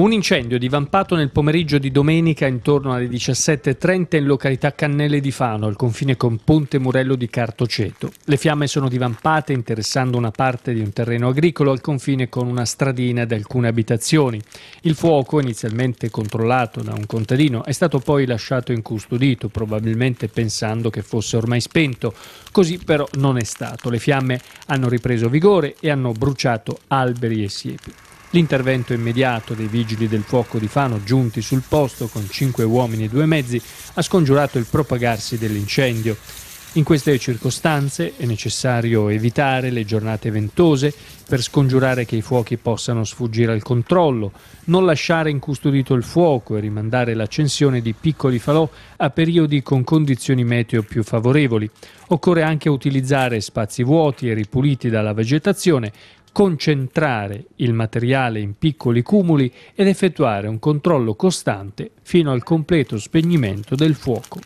Un incendio divampato nel pomeriggio di domenica intorno alle 17.30 in località Cannelle di Fano, al confine con Ponte Murello di Cartoceto. Le fiamme sono divampate interessando una parte di un terreno agricolo al confine con una stradina ed alcune abitazioni. Il fuoco, inizialmente controllato da un contadino, è stato poi lasciato incustodito, probabilmente pensando che fosse ormai spento. Così però non è stato. Le fiamme hanno ripreso vigore e hanno bruciato alberi e siepi. L'intervento immediato dei vigili del fuoco di Fano giunti sul posto con cinque uomini e due mezzi ha scongiurato il propagarsi dell'incendio. In queste circostanze è necessario evitare le giornate ventose per scongiurare che i fuochi possano sfuggire al controllo, non lasciare incustodito il fuoco e rimandare l'accensione di piccoli falò a periodi con condizioni meteo più favorevoli. Occorre anche utilizzare spazi vuoti e ripuliti dalla vegetazione, concentrare il materiale in piccoli cumuli ed effettuare un controllo costante fino al completo spegnimento del fuoco.